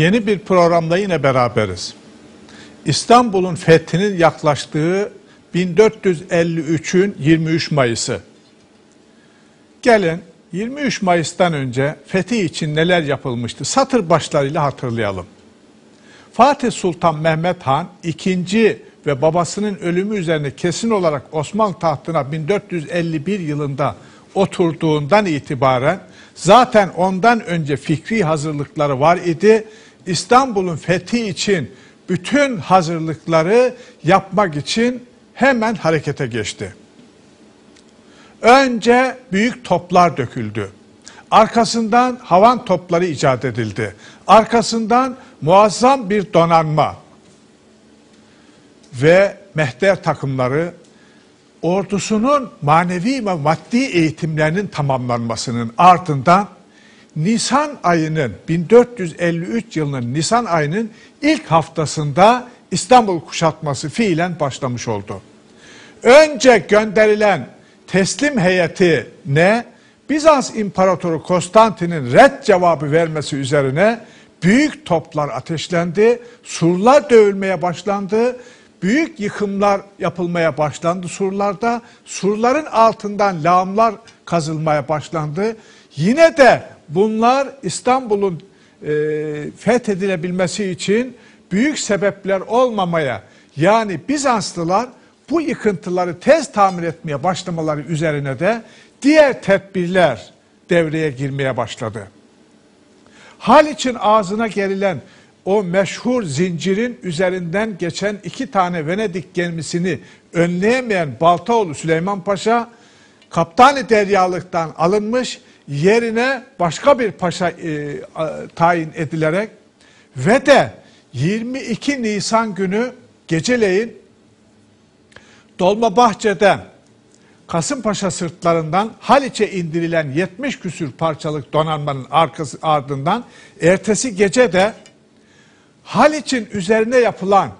Yeni bir programda yine beraberiz. İstanbul'un fethinin yaklaştığı 1453'ün 23 Mayıs'ı. Gelin 23 Mayıs'tan önce fethi için neler yapılmıştı? Satır başlarıyla hatırlayalım. Fatih Sultan Mehmet Han ikinci ve babasının ölümü üzerine kesin olarak Osmanlı tahtına 1451 yılında oturduğundan itibaren zaten ondan önce fikri hazırlıkları var idi İstanbul'un fethi için bütün hazırlıkları yapmak için hemen harekete geçti. Önce büyük toplar döküldü. Arkasından havan topları icat edildi. Arkasından muazzam bir donanma ve mehter takımları ordusunun manevi ve maddi eğitimlerinin tamamlanmasının ardından Nisan ayının 1453 yılının Nisan ayının ilk haftasında İstanbul kuşatması fiilen başlamış oldu. Önce gönderilen teslim heyeti ne Bizans İmparatoru Konstantin'in red cevabı vermesi üzerine büyük toplar ateşlendi, surlar dövülmeye başlandı, büyük yıkımlar yapılmaya başlandı surlarda, surların altından lağımlar kazılmaya başlandı. Yine de Bunlar İstanbul'un e, fethedilebilmesi için büyük sebepler olmamaya yani Bizanslılar bu yıkıntıları tez tamir etmeye başlamaları üzerine de diğer tedbirler devreye girmeye başladı. Hal için ağzına gerilen o meşhur zincirin üzerinden geçen iki tane Venedik gemisini önleyemeyen Baltaoğlu Süleyman Paşa, Kaptani Deryalık'tan alınmış yerine başka bir paşa e, tayin edilerek ve de 22 Nisan günü geceleyin Dolmabahçe'de Kasımpaşa sırtlarından Haliç'e indirilen 70 küsür parçalık donanmanın arkası ardından ertesi gece de Haliç'in üzerine yapılan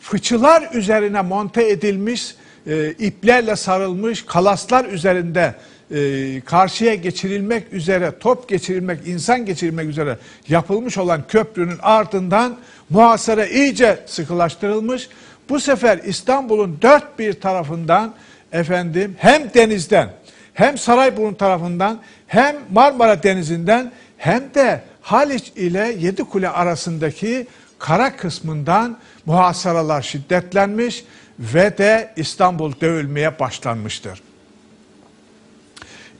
fıçılar üzerine monte edilmiş, e, iplerle sarılmış kalaslar üzerinde e, karşıya geçirilmek üzere, top geçirilmek, insan geçirilmek üzere yapılmış olan köprünün ardından muhasara iyice sıkılaştırılmış. Bu sefer İstanbul'un dört bir tarafından efendim hem denizden hem Sarayburnu tarafından hem Marmara Denizi'nden hem de Haliç ile Yedikule arasındaki kara kısmından muhasaralar şiddetlenmiş ve de İstanbul dövülmeye başlanmıştır.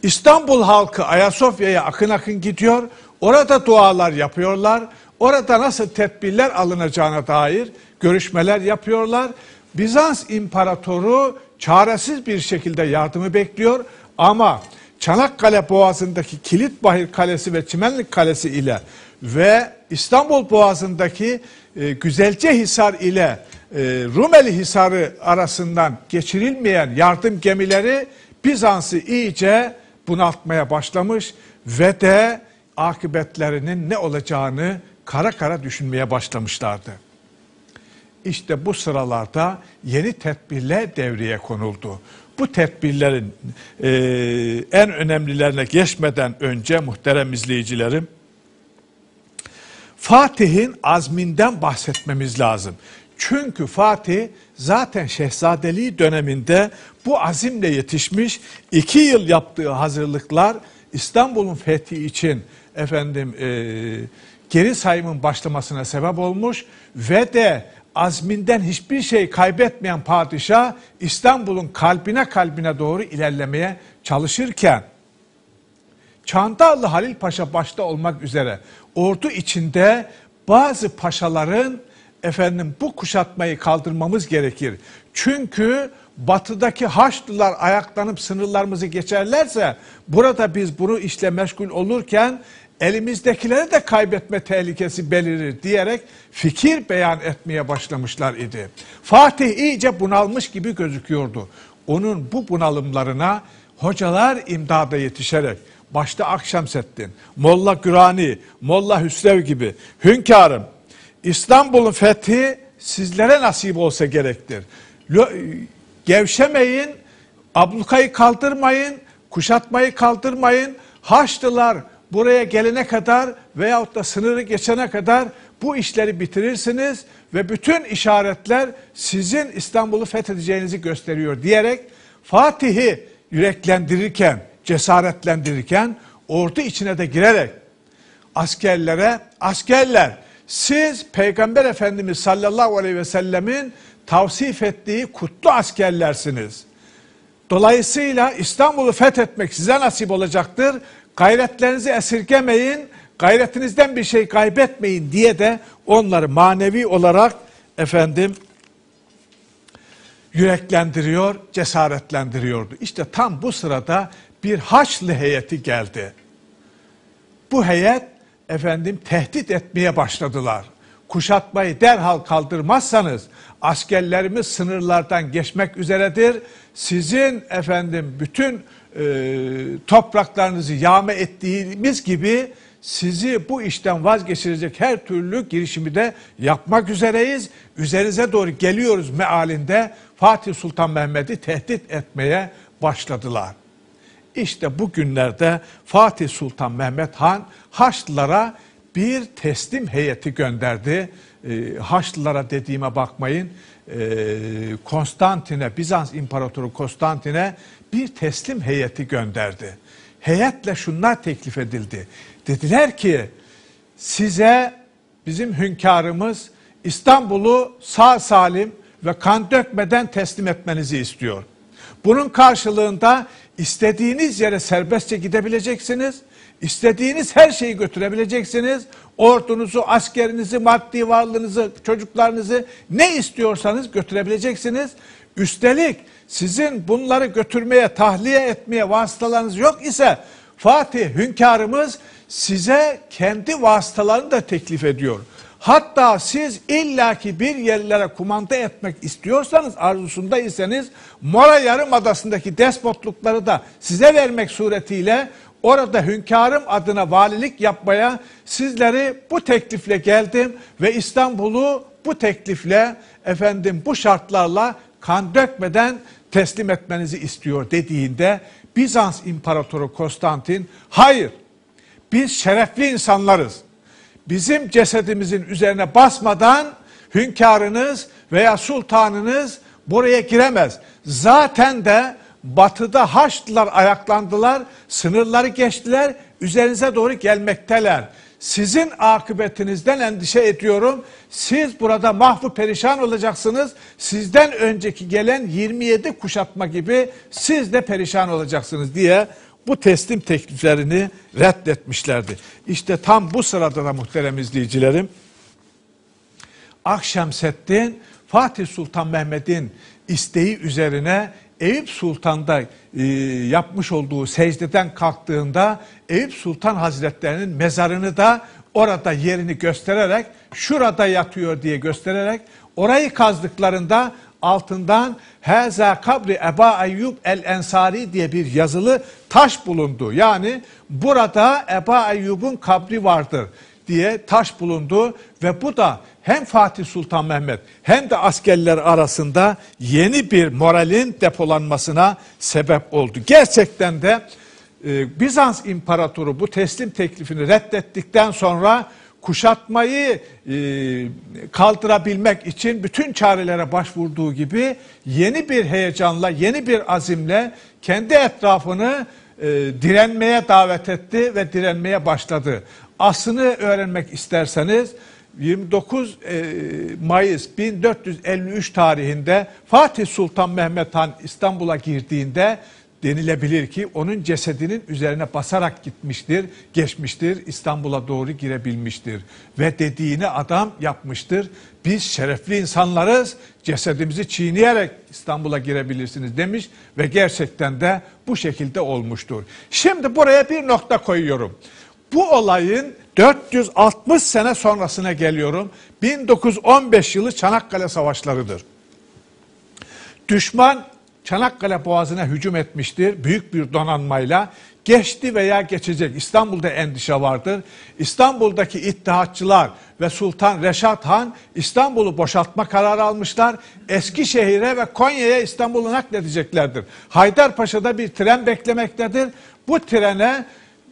İstanbul halkı Ayasofya'ya akın akın gidiyor. Orada dualar yapıyorlar. Orada nasıl tedbirler alınacağına dair görüşmeler yapıyorlar. Bizans imparatoru çaresiz bir şekilde yardımı bekliyor ama Çanakkale Boğazı'ndaki Kilitbahir Kalesi ve Çimenlik Kalesi ile ve İstanbul Boğazı'ndaki e, Güzelce Hisar ile e, Rumeli Hisarı arasından geçirilmeyen yardım gemileri Bizans'ı iyice bunaltmaya başlamış ve de akıbetlerinin ne olacağını kara kara düşünmeye başlamışlardı. İşte bu sıralarda yeni tedbirler devreye konuldu. Bu tedbirlerin e, en önemlilerine geçmeden önce muhterem izleyicilerim, Fatih'in azminden bahsetmemiz lazım. Çünkü Fatih zaten şehzadeliği döneminde bu azimle yetişmiş. iki yıl yaptığı hazırlıklar İstanbul'un fethi için efendim e, geri sayımın başlamasına sebep olmuş ve de azminden hiçbir şey kaybetmeyen padişah İstanbul'un kalbine kalbine doğru ilerlemeye çalışırken çantalı Halil Paşa başta olmak üzere ordu içinde bazı paşaların efendim bu kuşatmayı kaldırmamız gerekir. Çünkü batıdaki Haçlılar ayaklanıp sınırlarımızı geçerlerse burada biz bunu işle meşgul olurken elimizdekileri de kaybetme tehlikesi belirir diyerek fikir beyan etmeye başlamışlar idi. Fatih iyice bunalmış gibi gözüküyordu. Onun bu bunalımlarına hocalar imdada yetişerek başta Akşemseddin, Molla Gürani, Molla Hüsrev gibi hünkârım İstanbul'un fethi sizlere nasip olsa gerektir. Gevşemeyin, ablukayı kaldırmayın, kuşatmayı kaldırmayın. Haçlılar buraya gelene kadar veyahut da sınırı geçene kadar bu işleri bitirirsiniz ve bütün işaretler sizin İstanbul'u fethedeceğinizi gösteriyor diyerek Fatih'i yüreklendirirken, cesaretlendirirken ordu içine de girerek askerlere askerler siz Peygamber Efendimiz sallallahu aleyhi ve sellemin tavsif ettiği kutlu askerlersiniz. Dolayısıyla İstanbul'u fethetmek size nasip olacaktır. Gayretlerinizi esirgemeyin, gayretinizden bir şey kaybetmeyin diye de onları manevi olarak efendim yüreklendiriyor, cesaretlendiriyordu. İşte tam bu sırada bir Haçlı heyeti geldi. Bu heyet efendim tehdit etmeye başladılar. Kuşatmayı derhal kaldırmazsanız askerlerimiz sınırlardan geçmek üzeredir. Sizin efendim bütün e, topraklarınızı yağma ettiğimiz gibi sizi bu işten vazgeçirecek her türlü girişimi de yapmak üzereyiz. Üzerinize doğru geliyoruz mealinde Fatih Sultan Mehmet'i tehdit etmeye başladılar. İşte bugünlerde Fatih Sultan Mehmet Han Haçlılara bir teslim heyeti gönderdi. Ee, Haçlılara dediğime bakmayın. Ee, Konstantin'e, Bizans İmparatoru Konstantin'e bir teslim heyeti gönderdi. Heyetle şunlar teklif edildi. Dediler ki size bizim hünkârımız İstanbul'u sağ salim ve kan dökmeden teslim etmenizi istiyor. Bunun karşılığında İstediğiniz yere serbestçe gidebileceksiniz. İstediğiniz her şeyi götürebileceksiniz. Ordunuzu, askerinizi, maddi varlığınızı, çocuklarınızı ne istiyorsanız götürebileceksiniz. Üstelik sizin bunları götürmeye, tahliye etmeye vasıtalarınız yok ise Fatih hünkârımız size kendi vasıtalarını da teklif ediyor. Hatta siz illaki bir yerlere kumanda etmek istiyorsanız, arzusundaysanız Mora Adasındaki despotlukları da size vermek suretiyle orada hünkârım adına valilik yapmaya sizleri bu teklifle geldim ve İstanbul'u bu teklifle efendim bu şartlarla kan dökmeden teslim etmenizi istiyor dediğinde Bizans İmparatoru Konstantin hayır biz şerefli insanlarız bizim cesedimizin üzerine basmadan hünkârınız veya sultanınız buraya giremez. Zaten de batıda Haçlılar ayaklandılar, sınırları geçtiler, üzerinize doğru gelmekteler. Sizin akıbetinizden endişe ediyorum. Siz burada mahvu perişan olacaksınız. Sizden önceki gelen 27 kuşatma gibi siz de perişan olacaksınız diye bu teslim tekliflerini reddetmişlerdi. İşte tam bu sırada da muhterem izleyicilerim, Akşemseddin Fatih Sultan Mehmet'in isteği üzerine Eyüp Sultan'da e, yapmış olduğu secdeden kalktığında Eyüp Sultan Hazretlerinin mezarını da orada yerini göstererek şurada yatıyor diye göstererek orayı kazdıklarında altından Heza kabri Eba Eyyub el Ensari diye bir yazılı taş bulundu. Yani burada Eba Eyyub'un kabri vardır diye taş bulundu ve bu da hem Fatih Sultan Mehmet hem de askerler arasında yeni bir moralin depolanmasına sebep oldu. Gerçekten de e, Bizans imparatoru bu teslim teklifini reddettikten sonra kuşatmayı e, kaldırabilmek için bütün çarelere başvurduğu gibi yeni bir heyecanla, yeni bir azimle kendi etrafını e, direnmeye davet etti ve direnmeye başladı. Aslını öğrenmek isterseniz 29 e, Mayıs 1453 tarihinde Fatih Sultan Mehmet Han İstanbul'a girdiğinde denilebilir ki onun cesedinin üzerine basarak gitmiştir, geçmiştir, İstanbul'a doğru girebilmiştir. Ve dediğini adam yapmıştır. Biz şerefli insanlarız, cesedimizi çiğneyerek İstanbul'a girebilirsiniz demiş ve gerçekten de bu şekilde olmuştur. Şimdi buraya bir nokta koyuyorum. Bu olayın 460 sene sonrasına geliyorum. 1915 yılı Çanakkale Savaşlarıdır. Düşman Çanakkale Boğazı'na hücum etmiştir büyük bir donanmayla. Geçti veya geçecek. İstanbul'da endişe vardır. İstanbul'daki ittihatçılar ve Sultan Reşat Han İstanbul'u boşaltma kararı almışlar. Eskişehir'e ve Konya'ya İstanbul'u nakledeceklerdir. Haydarpaşa'da bir tren beklemektedir. Bu trene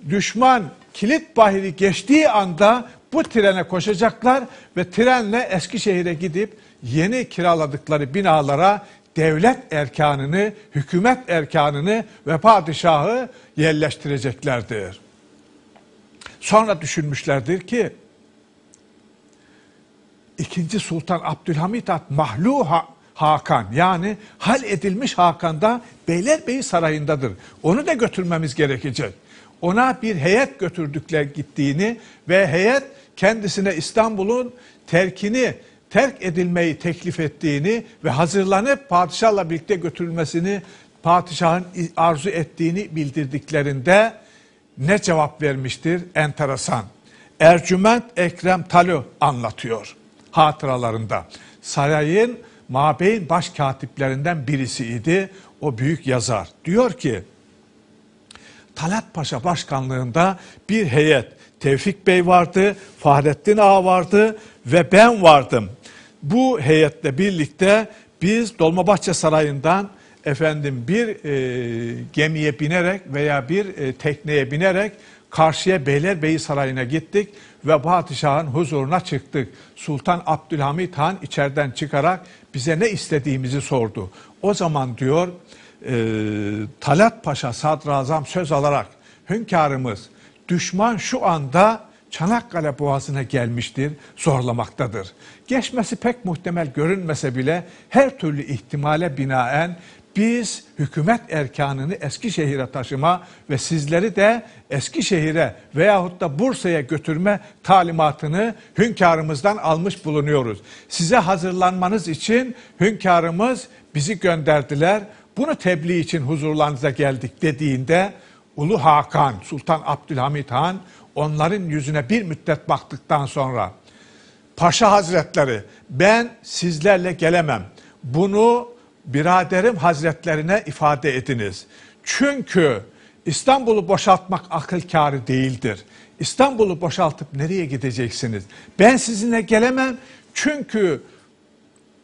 düşman kilit bahiri geçtiği anda bu trene koşacaklar ve trenle Eskişehir'e gidip yeni kiraladıkları binalara devlet erkanını, hükümet erkanını ve padişahı yerleştireceklerdir. Sonra düşünmüşlerdir ki ikinci Sultan Abdülhamit ad Mahlu Hakan yani hal edilmiş Hakan da Beylerbeyi Sarayı'ndadır. Onu da götürmemiz gerekecek. Ona bir heyet götürdükler gittiğini ve heyet kendisine İstanbul'un terkini terk edilmeyi teklif ettiğini ve hazırlanıp padişahla birlikte götürülmesini padişahın arzu ettiğini bildirdiklerinde ne cevap vermiştir? Enteresan. Ercüment Ekrem Talu anlatıyor hatıralarında. Sarayın Mabeyin baş katiplerinden birisiydi o büyük yazar. Diyor ki Talat Paşa başkanlığında bir heyet Tevfik Bey vardı, Fahrettin Ağa vardı ve ben vardım bu heyetle birlikte biz Dolmabahçe Sarayı'ndan efendim bir e, gemiye binerek veya bir e, tekneye binerek karşıya Beylerbeyi Sarayı'na gittik ve padişahın huzuruna çıktık. Sultan Abdülhamit Han içeriden çıkarak bize ne istediğimizi sordu. O zaman diyor e, Talat Paşa Sadrazam söz alarak hünkârımız düşman şu anda Çanakkale Boğazı'na gelmiştir, zorlamaktadır. Geçmesi pek muhtemel görünmese bile her türlü ihtimale binaen biz hükümet erkanını Eskişehir'e taşıma ve sizleri de Eskişehir'e veyahut da Bursa'ya götürme talimatını hünkârımızdan almış bulunuyoruz. Size hazırlanmanız için hünkârımız bizi gönderdiler. Bunu tebliğ için huzurlarınıza geldik dediğinde Ulu Hakan, Sultan Abdülhamit Han onların yüzüne bir müddet baktıktan sonra Paşa Hazretleri ben sizlerle gelemem. Bunu biraderim hazretlerine ifade ediniz. Çünkü İstanbul'u boşaltmak akıl kârı değildir. İstanbul'u boşaltıp nereye gideceksiniz? Ben sizinle gelemem çünkü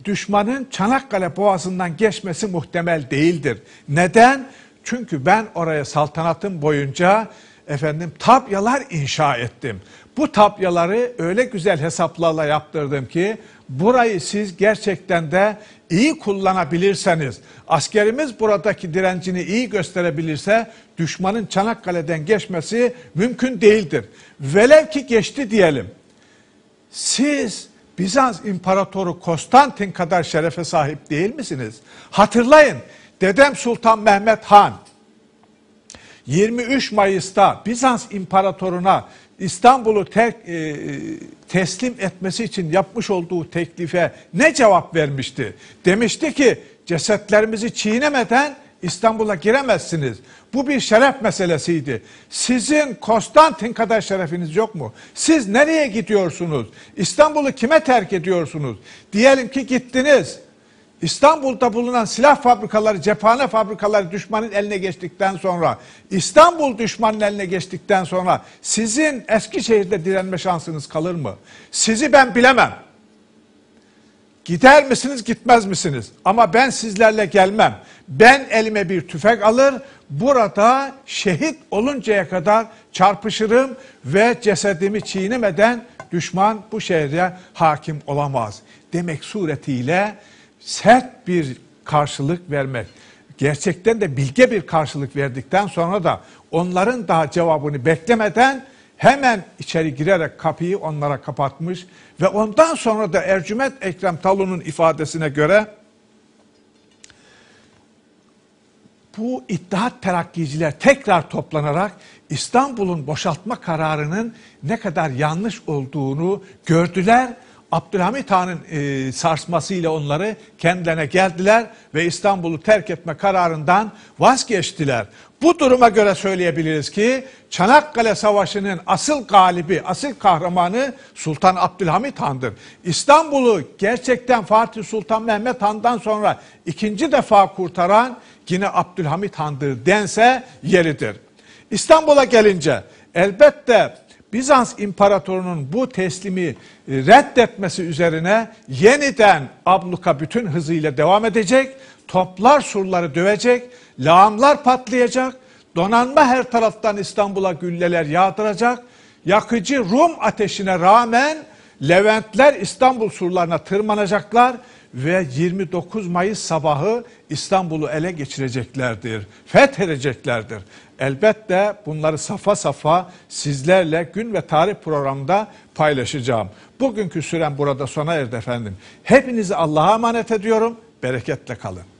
düşmanın Çanakkale boğazından geçmesi muhtemel değildir. Neden? Çünkü ben oraya saltanatım boyunca efendim tapyalar inşa ettim. Bu tapyaları öyle güzel hesaplarla yaptırdım ki burayı siz gerçekten de iyi kullanabilirseniz, askerimiz buradaki direncini iyi gösterebilirse düşmanın Çanakkale'den geçmesi mümkün değildir. Velev ki geçti diyelim. Siz Bizans İmparatoru Konstantin kadar şerefe sahip değil misiniz? Hatırlayın Dedem Sultan Mehmet Han 23 Mayıs'ta Bizans İmparatoruna İstanbul'u terk, e, e, teslim etmesi için yapmış olduğu teklife ne cevap vermişti? Demişti ki cesetlerimizi çiğnemeden İstanbul'a giremezsiniz. Bu bir şeref meselesiydi. Sizin Konstantin kadar şerefiniz yok mu? Siz nereye gidiyorsunuz? İstanbul'u kime terk ediyorsunuz? Diyelim ki gittiniz. İstanbul'da bulunan silah fabrikaları, cephane fabrikaları düşmanın eline geçtikten sonra, İstanbul düşmanın eline geçtikten sonra sizin Eskişehir'de direnme şansınız kalır mı? Sizi ben bilemem. Gider misiniz, gitmez misiniz? Ama ben sizlerle gelmem. Ben elime bir tüfek alır, burada şehit oluncaya kadar çarpışırım ve cesedimi çiğnemeden düşman bu şehre hakim olamaz. Demek suretiyle sert bir karşılık vermek, gerçekten de bilge bir karşılık verdikten sonra da onların daha cevabını beklemeden hemen içeri girerek kapıyı onlara kapatmış ve ondan sonra da Ercüment Ekrem Talun'un ifadesine göre bu İttihat Terakkiciler tekrar toplanarak İstanbul'un boşaltma kararının ne kadar yanlış olduğunu gördüler Abdülhamit Han'ın e, sarsmasıyla onları kendilerine geldiler ve İstanbul'u terk etme kararından vazgeçtiler. Bu duruma göre söyleyebiliriz ki Çanakkale Savaşı'nın asıl galibi, asıl kahramanı Sultan Abdülhamit Han'dır. İstanbul'u gerçekten Fatih Sultan Mehmet Han'dan sonra ikinci defa kurtaran yine Abdülhamit Han'dır dense yeridir. İstanbul'a gelince elbette Bizans imparatorunun bu teslimi e, reddetmesi üzerine yeniden abluka bütün hızıyla devam edecek. Toplar surları dövecek, lağımlar patlayacak, donanma her taraftan İstanbul'a gülleler yağdıracak. Yakıcı Rum ateşine rağmen Leventler İstanbul surlarına tırmanacaklar ve 29 Mayıs sabahı İstanbul'u ele geçireceklerdir, fethedeceklerdir. Elbette bunları safa safa sizlerle gün ve tarih programında paylaşacağım. Bugünkü süren burada sona erdi efendim. Hepinizi Allah'a emanet ediyorum. Bereketle kalın.